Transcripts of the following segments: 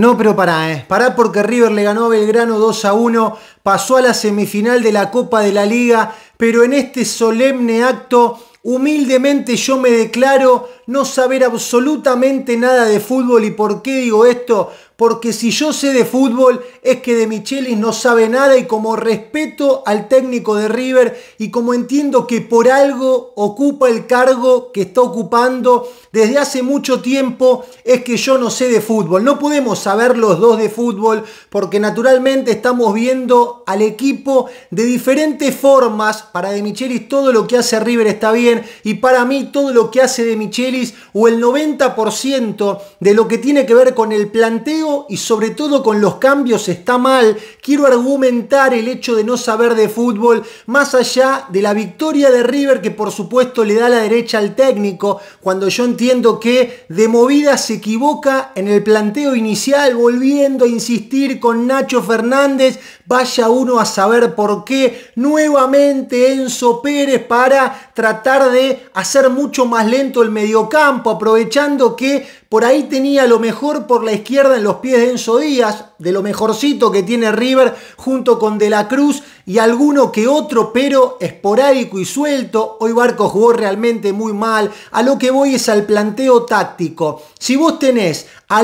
No, pero pará, eh. pará porque River le ganó a Belgrano 2 a 1, pasó a la semifinal de la Copa de la Liga, pero en este solemne acto, humildemente yo me declaro no saber absolutamente nada de fútbol y por qué digo esto, porque si yo sé de fútbol es que de Michelis no sabe nada y como respeto al técnico de River y como entiendo que por algo ocupa el cargo que está ocupando desde hace mucho tiempo es que yo no sé de fútbol. No podemos saber los dos de fútbol porque naturalmente estamos viendo al equipo de diferentes formas. Para de Michelis todo lo que hace River está bien y para mí todo lo que hace de Michelis o el 90% de lo que tiene que ver con el planteo y sobre todo con los cambios está mal. Quiero argumentar el hecho de no saber de fútbol, más allá de la victoria de River que por supuesto le da la derecha al técnico, cuando yo entiendo que de movida se equivoca en el planteo inicial, volviendo a insistir con Nacho Fernández, vaya uno a saber por qué, nuevamente Enzo Pérez para tratar de hacer mucho más lento el mediocampo, aprovechando que por ahí tenía lo mejor por la izquierda en los pies de Enzo Díaz, de lo mejorcito que tiene River junto con De la Cruz y alguno que otro, pero esporádico y suelto. Hoy Barco jugó realmente muy mal. A lo que voy es al planteo táctico. Si vos tenés a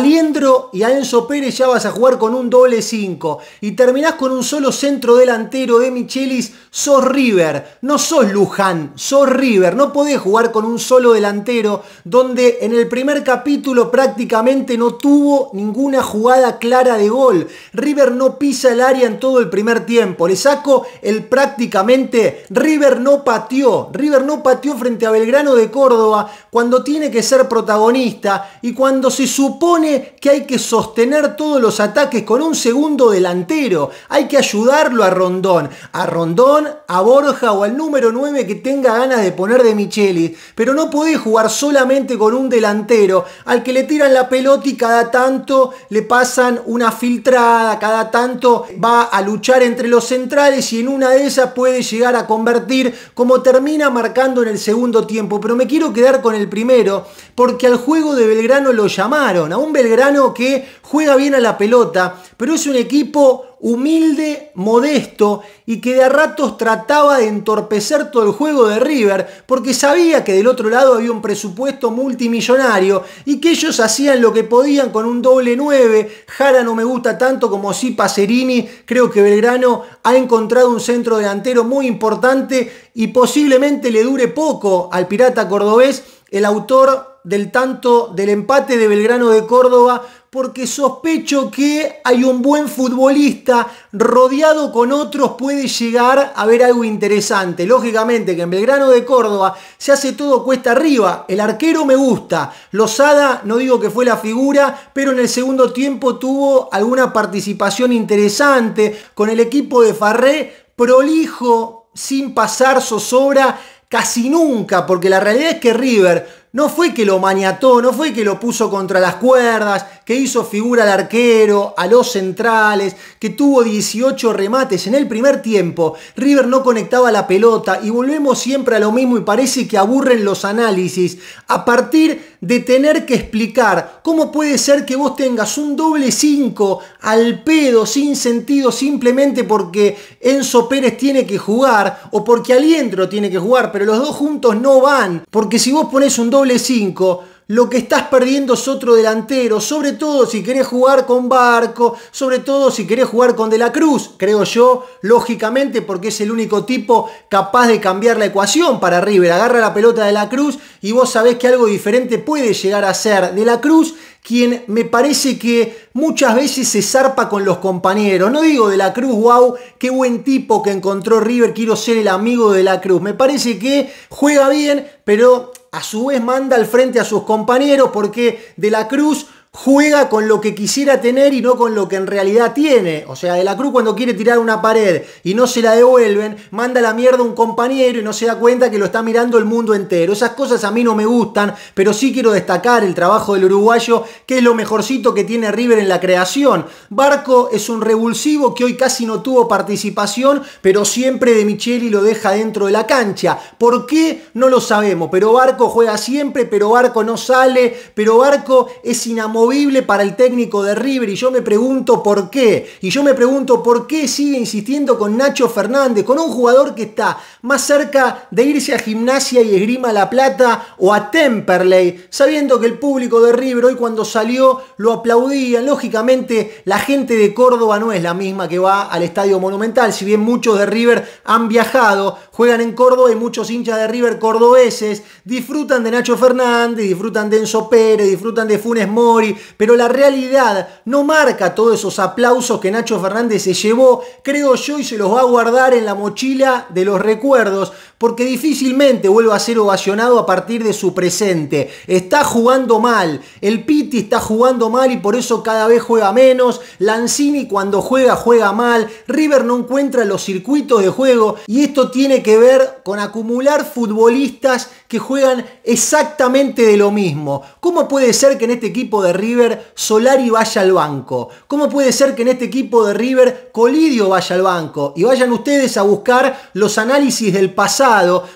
y a Enzo Pérez, ya vas a jugar con un doble 5 y terminás con un solo centro delantero de Michelis, sos River, no sos Luján, sos River. No podés jugar con un solo delantero donde en el primer capítulo prácticamente no tuvo ninguna jugada clara de gol. River no pisa el área en todo el primer tiempo. Le saco el prácticamente. River no pateó. River no pateó frente a Belgrano de Córdoba cuando tiene que ser protagonista y cuando se supone que hay que sostener todos los ataques con un segundo delantero. Hay que ayudarlo a Rondón. A Rondón, a Borja o al número 9 que tenga ganas de poner de Micheli. Pero no podés jugar solamente con un delantero al que le tiran la pelota y cada tanto le pasan una filtrada, cada tanto va a luchar entre los centrales si y en una de esas puede llegar a convertir como termina marcando en el segundo tiempo. Pero me quiero quedar con el primero porque al juego de Belgrano lo llamaron, a un Belgrano que juega bien a la pelota, pero es un equipo humilde, modesto y que de a ratos trataba de entorpecer todo el juego de River porque sabía que del otro lado había un presupuesto multimillonario y que ellos hacían lo que podían con un doble 9. Jara no me gusta tanto como si Pacerini. Creo que Belgrano ha encontrado un centro delantero muy importante y posiblemente le dure poco al pirata cordobés. El autor del tanto del empate de Belgrano de Córdoba porque sospecho que hay un buen futbolista rodeado con otros puede llegar a ver algo interesante. Lógicamente que en Belgrano de Córdoba se hace todo cuesta arriba. El arquero me gusta. Lozada, no digo que fue la figura, pero en el segundo tiempo tuvo alguna participación interesante con el equipo de Farré, prolijo, sin pasar zozobra casi nunca, porque la realidad es que River no fue que lo maniató, no fue que lo puso contra las cuerdas, que hizo figura al arquero, a los centrales, que tuvo 18 remates en el primer tiempo. River no conectaba la pelota y volvemos siempre a lo mismo y parece que aburren los análisis. A partir de tener que explicar cómo puede ser que vos tengas un doble 5 al pedo, sin sentido, simplemente porque Enzo Pérez tiene que jugar o porque Alientro tiene que jugar, pero los dos juntos no van. Porque si vos pones un doble 5, lo que estás perdiendo es otro delantero, sobre todo si querés jugar con Barco, sobre todo si querés jugar con De la Cruz, creo yo, lógicamente, porque es el único tipo capaz de cambiar la ecuación para River. Agarra la pelota de la Cruz y vos sabés que algo diferente puede llegar a ser. De la Cruz quien me parece que muchas veces se zarpa con los compañeros. No digo de la Cruz, wow, qué buen tipo que encontró River, quiero ser el amigo de la Cruz. Me parece que juega bien, pero a su vez manda al frente a sus compañeros porque de la Cruz juega con lo que quisiera tener y no con lo que en realidad tiene. O sea, De la Cruz cuando quiere tirar una pared y no se la devuelven, manda la mierda a un compañero y no se da cuenta que lo está mirando el mundo entero. Esas cosas a mí no me gustan, pero sí quiero destacar el trabajo del uruguayo, que es lo mejorcito que tiene River en la creación. Barco es un revulsivo que hoy casi no tuvo participación, pero siempre de Micheli lo deja dentro de la cancha. ¿Por qué? No lo sabemos, pero Barco juega siempre, pero Barco no sale, pero Barco es inamovible para el técnico de River. Y yo me pregunto por qué. Y yo me pregunto por qué sigue insistiendo con Nacho Fernández, con un jugador que está más cerca de irse a Gimnasia y Esgrima La Plata o a Temperley, sabiendo que el público de River hoy cuando salió lo aplaudían. Lógicamente, la gente de Córdoba no es la misma que va al Estadio Monumental. Si bien muchos de River han viajado, juegan en Córdoba y muchos hinchas de River cordobeses disfrutan de Nacho Fernández, disfrutan de Enzo Pérez, disfrutan de Funes Mori pero la realidad no marca todos esos aplausos que Nacho Fernández se llevó, creo yo, y se los va a guardar en la mochila de los recuerdos, porque difícilmente vuelva a ser ovacionado a partir de su presente. Está jugando mal, el Pitti está jugando mal y por eso cada vez juega menos, Lanzini cuando juega juega mal, River no encuentra los circuitos de juego y esto tiene que ver con acumular futbolistas que juegan exactamente de lo mismo. ¿Cómo puede ser que en este equipo de River Solari vaya al banco? ¿Cómo puede ser que en este equipo de River Colidio vaya al banco? Y vayan ustedes a buscar los análisis del pasado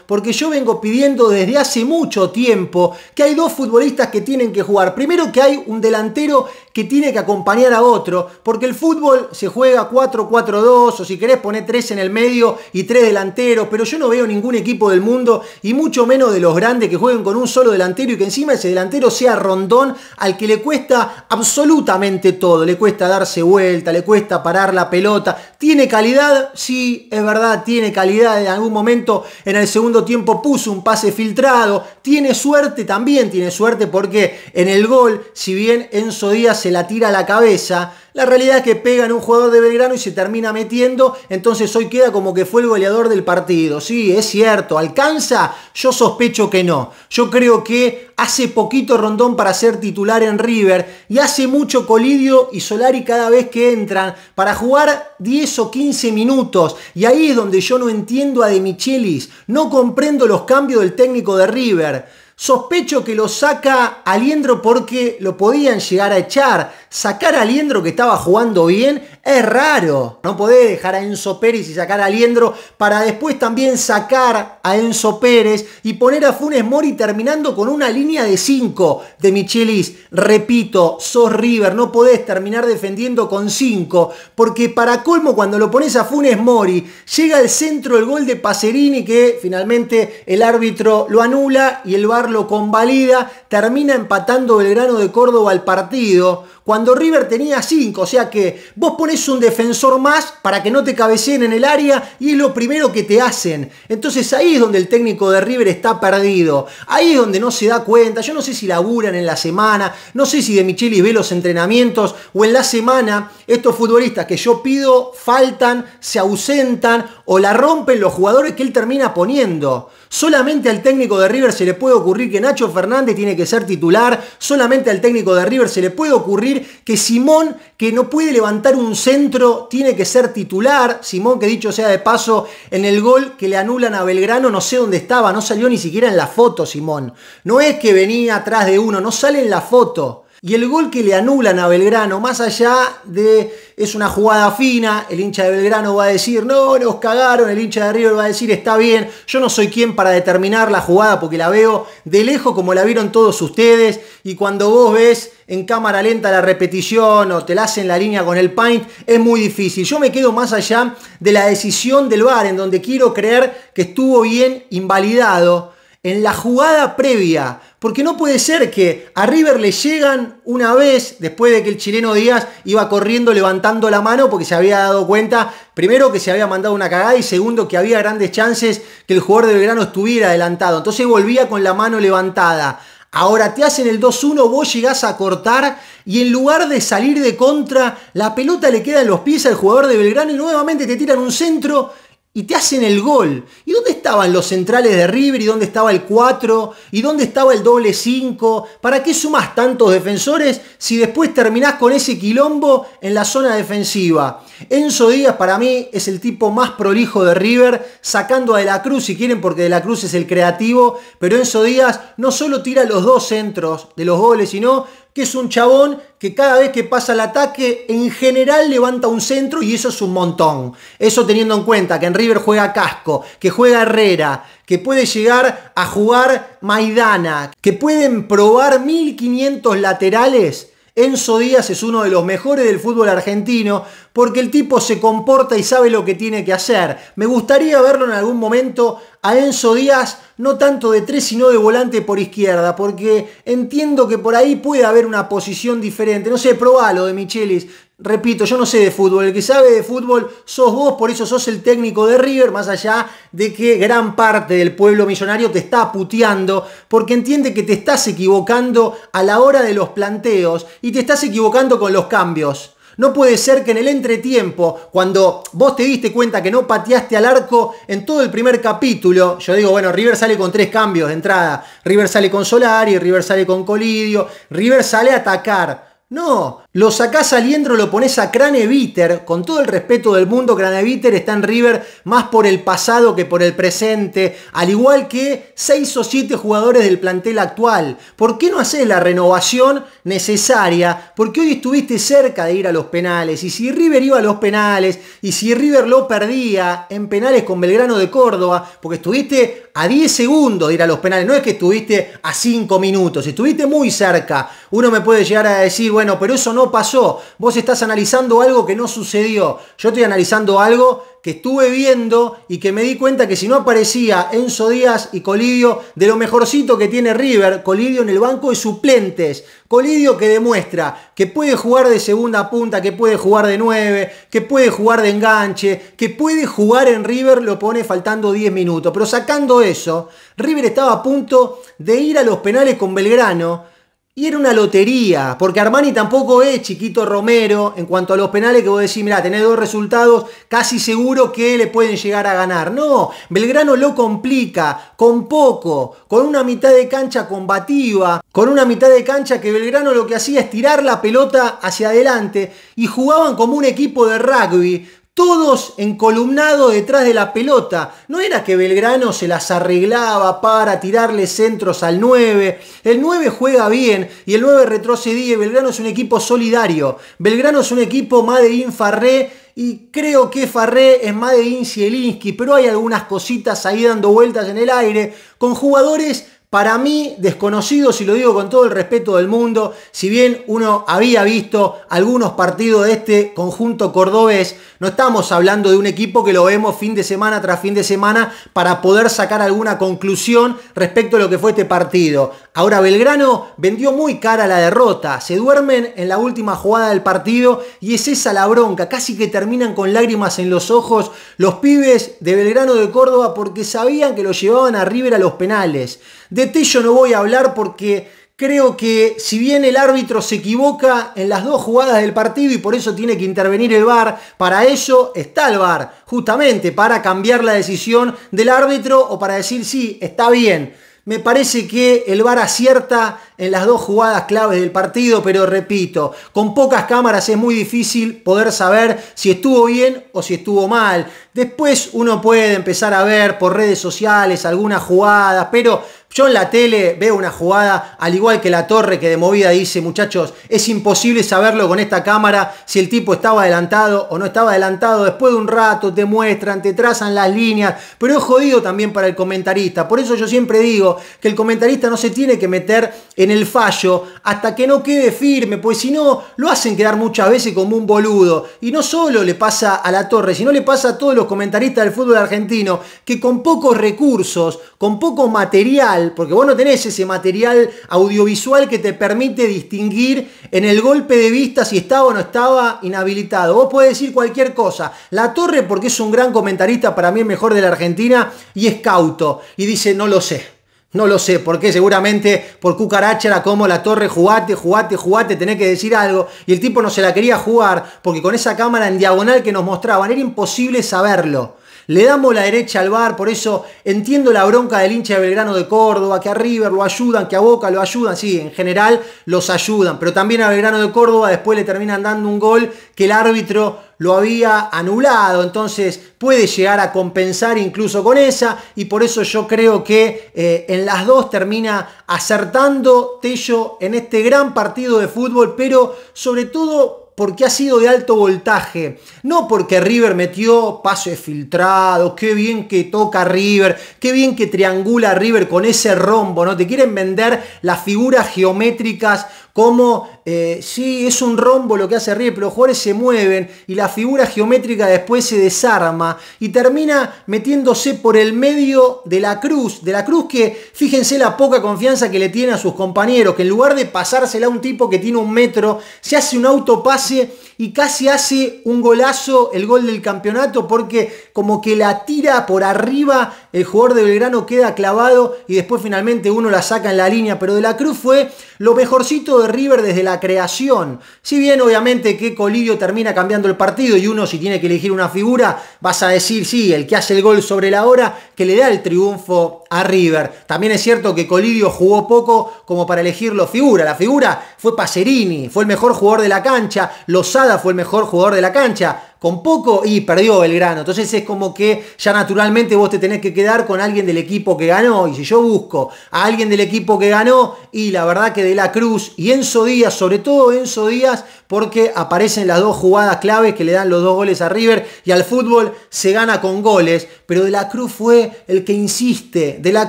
porque yo vengo pidiendo desde hace mucho tiempo que hay dos futbolistas que tienen que jugar. Primero que hay un delantero que tiene que acompañar a otro, porque el fútbol se juega 4-4-2 o si querés poner 3 en el medio y 3 delanteros, pero yo no veo ningún equipo del mundo y mucho menos de los grandes que jueguen con un solo delantero y que encima ese delantero sea rondón al que le cuesta absolutamente todo, le cuesta darse vuelta, le cuesta parar la pelota, tiene calidad, sí, es verdad, tiene calidad, en algún momento en el segundo tiempo puso un pase filtrado, tiene suerte también, tiene suerte porque en el gol, si bien Enzo Díaz se la tira a la cabeza. La realidad es que pega en un jugador de Belgrano y se termina metiendo, entonces hoy queda como que fue el goleador del partido. Sí, es cierto, ¿alcanza? Yo sospecho que no. Yo creo que hace poquito Rondón para ser titular en River y hace mucho Colidio y Solari cada vez que entran para jugar 10 o 15 minutos. Y ahí es donde yo no entiendo a De Michelis, no comprendo los cambios del técnico de River. Sospecho que lo saca Aliendro porque lo podían llegar a echar. Sacar a Aliendro que estaba jugando bien es raro. No podés dejar a Enzo Pérez y sacar a Aliendro para después también sacar a Enzo Pérez y poner a Funes Mori terminando con una línea de 5 de Michelis. Repito, sos River, no podés terminar defendiendo con 5 porque para colmo cuando lo pones a Funes Mori llega al centro el gol de Pacerini que finalmente el árbitro lo anula y el barrio lo convalida, termina empatando el grano de Córdoba al partido, cuando River tenía 5, o sea que vos pones un defensor más para que no te cabeceen en el área y es lo primero que te hacen. Entonces ahí es donde el técnico de River está perdido, ahí es donde no se da cuenta, yo no sé si laburan en la semana, no sé si de Micheli ve los entrenamientos o en la semana estos futbolistas que yo pido faltan, se ausentan o la rompen los jugadores que él termina poniendo. Solamente al técnico de River se le puede ocurrir que Nacho Fernández tiene que ser titular. Solamente al técnico de River se le puede ocurrir que Simón, que no puede levantar un centro, tiene que ser titular. Simón, que dicho sea de paso, en el gol que le anulan a Belgrano, no sé dónde estaba, no salió ni siquiera en la foto Simón. No es que venía atrás de uno, no sale en la foto. Y el gol que le anulan a Belgrano, más allá de es una jugada fina, el hincha de Belgrano va a decir, no, nos cagaron, el hincha de River va a decir, está bien, yo no soy quien para determinar la jugada porque la veo de lejos como la vieron todos ustedes y cuando vos ves en cámara lenta la repetición o te la hacen la línea con el paint, es muy difícil. Yo me quedo más allá de la decisión del bar en donde quiero creer que estuvo bien invalidado en la jugada previa porque no puede ser que a River le llegan una vez después de que el chileno Díaz iba corriendo levantando la mano porque se había dado cuenta, primero, que se había mandado una cagada y segundo, que había grandes chances que el jugador de Belgrano estuviera adelantado. Entonces volvía con la mano levantada. Ahora te hacen el 2-1, vos llegás a cortar y en lugar de salir de contra, la pelota le queda en los pies al jugador de Belgrano y nuevamente te tiran un centro y te hacen el gol. ¿Y dónde estaban los centrales de River? ¿Y dónde estaba el 4? ¿Y dónde estaba el doble 5? ¿Para qué sumás tantos defensores si después terminás con ese quilombo en la zona defensiva? Enzo Díaz para mí es el tipo más prolijo de River, sacando a De la Cruz si quieren, porque De la Cruz es el creativo, pero Enzo Díaz no solo tira los dos centros de los goles, sino que es un chabón que cada vez que pasa el ataque en general levanta un centro y eso es un montón. Eso teniendo en cuenta que en River juega Casco, que juega Herrera, que puede llegar a jugar Maidana, que pueden probar 1500 laterales. Enzo Díaz es uno de los mejores del fútbol argentino porque el tipo se comporta y sabe lo que tiene que hacer. Me gustaría verlo en algún momento a Enzo Díaz, no tanto de tres, sino de volante por izquierda, porque entiendo que por ahí puede haber una posición diferente. No sé, probalo de Michelis. Repito, yo no sé de fútbol, el que sabe de fútbol sos vos, por eso sos el técnico de River, más allá de que gran parte del pueblo millonario te está puteando, porque entiende que te estás equivocando a la hora de los planteos y te estás equivocando con los cambios. No puede ser que en el entretiempo, cuando vos te diste cuenta que no pateaste al arco en todo el primer capítulo, yo digo, bueno, River sale con tres cambios de entrada. River sale con Solari, River sale con Colidio, River sale a atacar. No, lo sacás a lo pones a Craneviter, con todo el respeto del mundo, Craneviter está en River más por el pasado que por el presente, al igual que 6 o 7 jugadores del plantel actual. ¿Por qué no haces la renovación necesaria? Porque hoy estuviste cerca de ir a los penales, y si River iba a los penales, y si River lo perdía en penales con Belgrano de Córdoba, porque estuviste a 10 segundos de ir a los penales, no es que estuviste a 5 minutos, estuviste muy cerca. Uno me puede llegar a decir, bueno, pero eso no pasó. Vos estás analizando algo que no sucedió. Yo estoy analizando algo que estuve viendo y que me di cuenta que si no aparecía Enzo Díaz y Colidio, de lo mejorcito que tiene River, Colidio en el banco de suplentes, Colidio que demuestra que puede jugar de segunda punta, que puede jugar de nueve, que puede jugar de enganche, que puede jugar en River, lo pone faltando 10 minutos. Pero sacando eso, River estaba a punto de ir a los penales con Belgrano y era una lotería, porque Armani tampoco es chiquito Romero en cuanto a los penales que vos decís, mirá, tenés dos resultados casi seguro que le pueden llegar a ganar. No, Belgrano lo complica, con poco, con una mitad de cancha combativa, con una mitad de cancha que Belgrano lo que hacía es tirar la pelota hacia adelante y jugaban como un equipo de rugby, todos encolumnados detrás de la pelota. No era que Belgrano se las arreglaba para tirarle centros al 9. El 9 juega bien y el 9 retrocedía. Belgrano es un equipo solidario. Belgrano es un equipo madrid Farré y creo que Farré es y Zielinski, pero hay algunas cositas ahí dando vueltas en el aire con jugadores para mí, desconocidos, y lo digo con todo el respeto del mundo, si bien uno había visto algunos partidos de este conjunto cordobés, no estamos hablando de un equipo que lo vemos fin de semana tras fin de semana para poder sacar alguna conclusión respecto a lo que fue este partido. Ahora, Belgrano vendió muy cara la derrota, se duermen en la última jugada del partido y es esa la bronca, casi que terminan con lágrimas en los ojos los pibes de Belgrano de Córdoba porque sabían que lo llevaban a River a los penales. De yo no voy a hablar porque creo que si bien el árbitro se equivoca en las dos jugadas del partido y por eso tiene que intervenir el VAR, para eso está el VAR, justamente para cambiar la decisión del árbitro o para decir sí, está bien. Me parece que el VAR acierta en las dos jugadas claves del partido, pero repito, con pocas cámaras es muy difícil poder saber si estuvo bien o si estuvo mal. Después uno puede empezar a ver por redes sociales algunas jugadas, pero yo en la tele veo una jugada, al igual que la torre que de movida dice, muchachos, es imposible saberlo con esta cámara si el tipo estaba adelantado o no estaba adelantado. Después de un rato te muestran, te trazan las líneas, pero es jodido también para el comentarista. Por eso yo siempre digo que el comentarista no se tiene que meter en el fallo hasta que no quede firme, pues si no, lo hacen quedar muchas veces como un boludo. Y no solo le pasa a la torre, sino le pasa a todos los comentaristas del fútbol argentino que con pocos recursos, con poco material, porque vos no tenés ese material audiovisual que te permite distinguir en el golpe de vista si estaba o no estaba inhabilitado. Vos puedes decir cualquier cosa. La Torre, porque es un gran comentarista, para mí el mejor de la Argentina, y es cauto, y dice, no lo sé. No lo sé, porque seguramente por cucaracha era como la torre, jugate, jugate, jugate, tenés que decir algo. Y el tipo no se la quería jugar, porque con esa cámara en diagonal que nos mostraban era imposible saberlo. Le damos la derecha al bar, por eso entiendo la bronca del hincha de Belgrano de Córdoba, que a River lo ayudan, que a Boca lo ayudan, sí, en general los ayudan, pero también a Belgrano de Córdoba después le terminan dando un gol que el árbitro lo había anulado, entonces puede llegar a compensar incluso con esa y por eso yo creo que eh, en las dos termina acertando Tello en este gran partido de fútbol, pero sobre todo porque ha sido de alto voltaje, no porque River metió pases filtrados, qué bien que toca River, qué bien que triangula River con ese rombo, ¿no? Te quieren vender las figuras geométricas como eh, sí, es un rombo lo que hace River, pero los jugadores se mueven y la figura geométrica después se desarma y termina metiéndose por el medio de la cruz, de la cruz que fíjense la poca confianza que le tiene a sus compañeros, que en lugar de pasársela a un tipo que tiene un metro, se hace un autopase y casi hace un golazo, el gol del campeonato, porque como que la tira por arriba, el jugador de Belgrano queda clavado y después finalmente uno la saca en la línea, pero de la cruz fue lo mejorcito de River desde la creación. Si bien obviamente que Colidio termina cambiando el partido y uno si tiene que elegir una figura, vas a decir, sí, el que hace el gol sobre la hora, que le da el triunfo a River. También es cierto que Colidio jugó poco como para elegirlo figura. La figura fue Paserini, fue el mejor jugador de la cancha, losada fue el mejor jugador de la cancha con poco y perdió el grano. Entonces es como que ya naturalmente vos te tenés que quedar con alguien del equipo que ganó. Y si yo busco a alguien del equipo que ganó, y la verdad que De La Cruz y Enzo Díaz, sobre todo Enzo Díaz, porque aparecen las dos jugadas claves que le dan los dos goles a River y al fútbol se gana con goles pero De la Cruz fue el que insiste, De la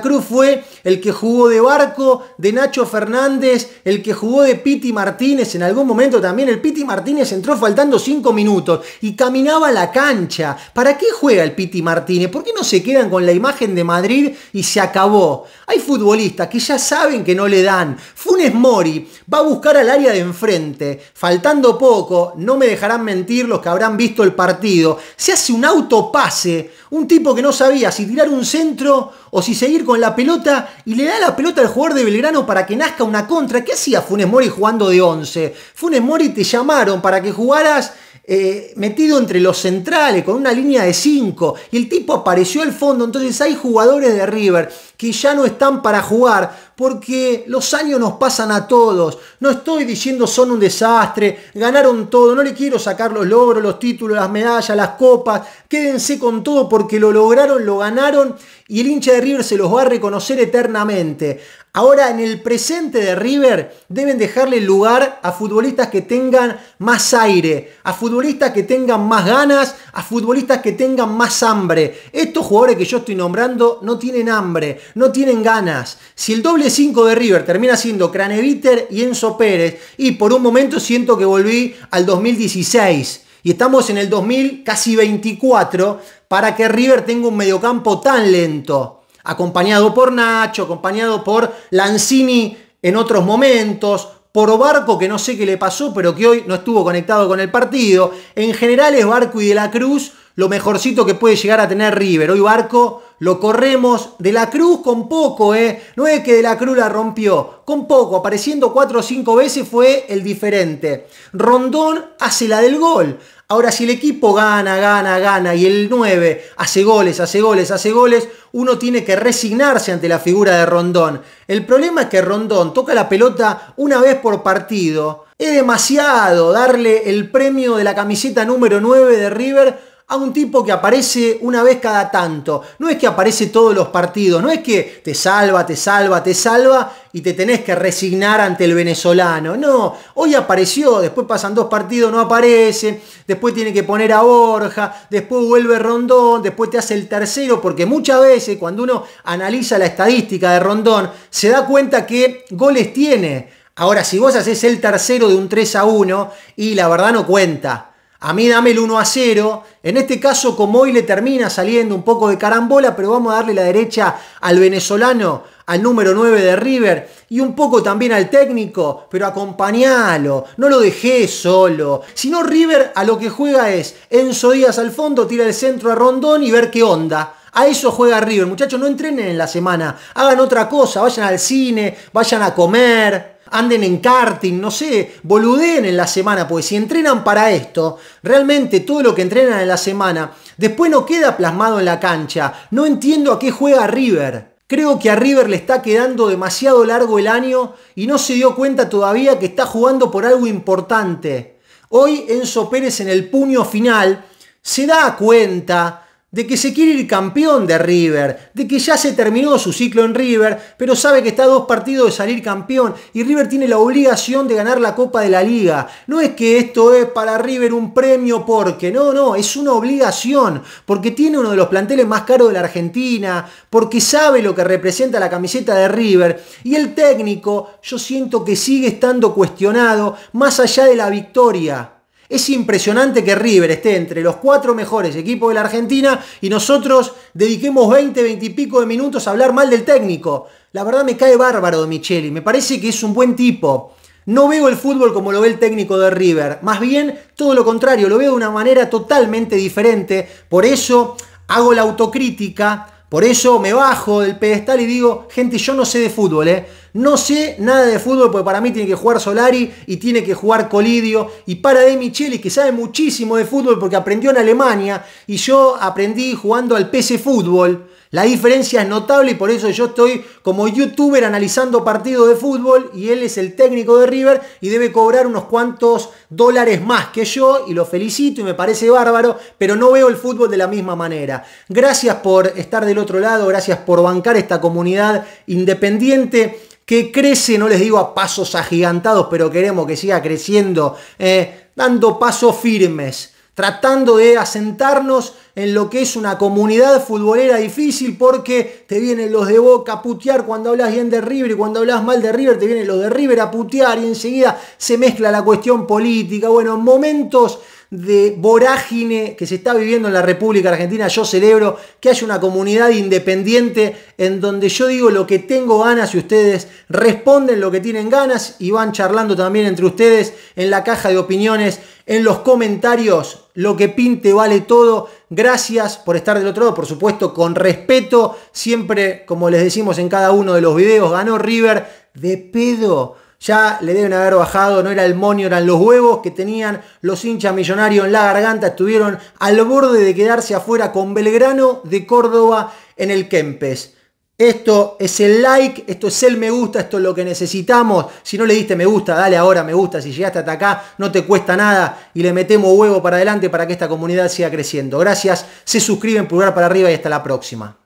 Cruz fue el que jugó de Barco, de Nacho Fernández, el que jugó de Piti Martínez en algún momento también. El Piti Martínez entró faltando 5 minutos y caminaba a la cancha. ¿Para qué juega el Piti Martínez? ¿Por qué no se quedan con la imagen de Madrid y se acabó? Hay futbolistas que ya saben que no le dan. Funes Mori va a buscar al área de enfrente, faltando poco, no me dejarán mentir los que habrán visto el partido. Se hace un autopase un tipo que no sabía si tirar un centro o si seguir con la pelota y le da la pelota al jugador de Belgrano para que nazca una contra. ¿Qué hacía Funes Mori jugando de 11? Funes Mori te llamaron para que jugaras eh, metido entre los centrales, con una línea de 5, y el tipo apareció al fondo, entonces hay jugadores de River que ya no están para jugar, porque los años nos pasan a todos, no estoy diciendo son un desastre, ganaron todo, no le quiero sacar los logros, los títulos, las medallas, las copas, quédense con todo porque lo lograron, lo ganaron, y el hincha de River se los va a reconocer eternamente. Ahora en el presente de River deben dejarle lugar a futbolistas que tengan más aire, a futbolistas que tengan más ganas, a futbolistas que tengan más hambre. Estos jugadores que yo estoy nombrando no tienen hambre, no tienen ganas. Si el doble 5 de River termina siendo Craneviter y Enzo Pérez, y por un momento siento que volví al 2016. Y estamos en el 2000, casi 24, para que River tenga un mediocampo tan lento acompañado por Nacho, acompañado por Lanzini en otros momentos, por Barco, que no sé qué le pasó, pero que hoy no estuvo conectado con el partido. En general es Barco y de la Cruz lo mejorcito que puede llegar a tener River. Hoy Barco lo corremos de la Cruz con poco, ¿eh? No es que de la Cruz la rompió, con poco, apareciendo cuatro o cinco veces fue el diferente. Rondón hace la del gol. Ahora, si el equipo gana, gana, gana y el 9 hace goles, hace goles, hace goles, uno tiene que resignarse ante la figura de Rondón. El problema es que Rondón toca la pelota una vez por partido. Es demasiado darle el premio de la camiseta número 9 de River a un tipo que aparece una vez cada tanto. No es que aparece todos los partidos, no es que te salva, te salva, te salva y te tenés que resignar ante el venezolano. No, hoy apareció, después pasan dos partidos, no aparece, después tiene que poner a Borja, después vuelve Rondón, después te hace el tercero, porque muchas veces cuando uno analiza la estadística de Rondón, se da cuenta que goles tiene. Ahora, si vos haces el tercero de un 3 a 1, y la verdad no cuenta a mí dame el 1 a 0. En este caso, como hoy le termina saliendo un poco de carambola, pero vamos a darle la derecha al venezolano, al número 9 de River y un poco también al técnico, pero acompañalo, no lo dejé solo. Si no, River a lo que juega es Enzo Díaz al fondo, tira el centro a Rondón y ver qué onda. A eso juega River, muchachos, no entrenen en la semana, hagan otra cosa, vayan al cine, vayan a comer, anden en karting, no sé, boludeen en la semana, porque si entrenan para esto, realmente todo lo que entrenan en la semana, después no queda plasmado en la cancha. No entiendo a qué juega River. Creo que a River le está quedando demasiado largo el año y no se dio cuenta todavía que está jugando por algo importante. Hoy Enzo Pérez en el puño final se da cuenta de que se quiere ir campeón de River, de que ya se terminó su ciclo en River, pero sabe que está a dos partidos de salir campeón y River tiene la obligación de ganar la Copa de la Liga. No es que esto es para River un premio porque, no, no, es una obligación, porque tiene uno de los planteles más caros de la Argentina, porque sabe lo que representa la camiseta de River y el técnico yo siento que sigue estando cuestionado más allá de la victoria. Es impresionante que River esté entre los cuatro mejores equipos de la Argentina y nosotros dediquemos 20, 20 y pico de minutos a hablar mal del técnico. La verdad me cae bárbaro Micheli, me parece que es un buen tipo. No veo el fútbol como lo ve el técnico de River, más bien todo lo contrario, lo veo de una manera totalmente diferente, por eso hago la autocrítica, por eso me bajo del pedestal y digo, gente, yo no sé de fútbol, ¿eh? No sé nada de fútbol porque para mí tiene que jugar Solari y tiene que jugar Colidio y para de Micheli que sabe muchísimo de fútbol porque aprendió en Alemania y yo aprendí jugando al PC Fútbol. La diferencia es notable y por eso yo estoy como youtuber analizando partidos de fútbol y él es el técnico de River y debe cobrar unos cuantos dólares más que yo y lo felicito y me parece bárbaro, pero no veo el fútbol de la misma manera. Gracias por estar del otro lado, gracias por bancar esta comunidad independiente que crece, no les digo a pasos agigantados, pero queremos que siga creciendo, eh, dando pasos firmes, tratando de asentarnos en lo que es una comunidad futbolera difícil porque te vienen los de Boca a putear cuando hablas bien de River y cuando hablas mal de River te vienen los de River a putear y enseguida se mezcla la cuestión política. Bueno, momentos de vorágine que se está viviendo en la República Argentina. Yo celebro que haya una comunidad independiente en donde yo digo lo que tengo ganas y ustedes responden lo que tienen ganas y van charlando también entre ustedes en la caja de opiniones, en los comentarios. Lo que pinte vale todo. Gracias por estar del otro lado, por supuesto, con respeto. Siempre, como les decimos en cada uno de los videos, ganó River de pedo ya le deben haber bajado, no era el monio, eran los huevos que tenían los hinchas millonarios en la garganta. Estuvieron al borde de quedarse afuera con Belgrano de Córdoba en el Kempes. Esto es el like, esto es el me gusta, esto es lo que necesitamos. Si no le diste me gusta, dale ahora me gusta. Si llegaste hasta acá, no te cuesta nada y le metemos huevo para adelante para que esta comunidad siga creciendo. Gracias, se suscriben, pulgar para arriba y hasta la próxima.